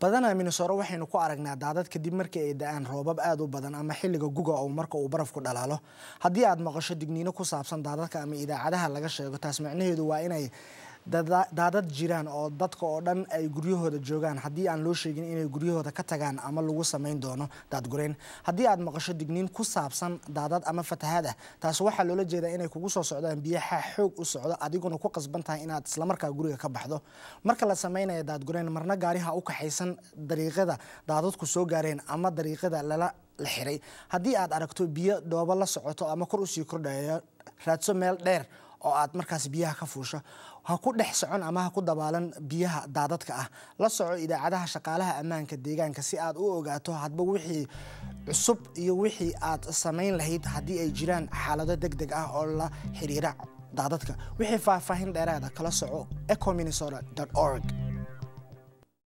badanaa minesore waxaynu ku aragnaa daadad kadib markii ay da-aan roobab aad u badan ama xilliga guga oo marka uu barafku dhalaalo haddii aad maqasho digniino ku saabsan daadadka ama idaacadaha laga sheego taas macnaheedu waa inay daadad jiraan oo dadka oo dhan ay guryahooda joogaan haddii aan loo sheegin inay guryahooda ka tagaan ama lagu samayn doono daadgurayn haddii aad maqasho digniin ku saabsan daadad ama fatahaad ah, taas waxaa loola jeedaa inay kugu soo socdaan biyaha xoog u socdo adiguna ku qasban tahay inaad islamarkaa guriga ka baxdo marka la samaynayo daadgurayn marna gaariha u kaxaysan dariiqada daadadku soo gaareen ama dariiqada lala xiray haddii aad aragto biyo dhoobo la socoto ama kor usii kordhaya raadso meel dheer oo aad markaas biyaha ka fuusho ha ku dhex socon ama ha ku dabaalan biyaha daadadka ah la soco idaacadaha shaqaalaha ammaanka deegaanka si aad u ogaato hadba wixii cusub iyo wixii aad samayn lahayd haddii ay jiraan xaalado deg deg ah oo la xiriira daadadka wixii faahfaahin dheeraada kala soco ecominisora org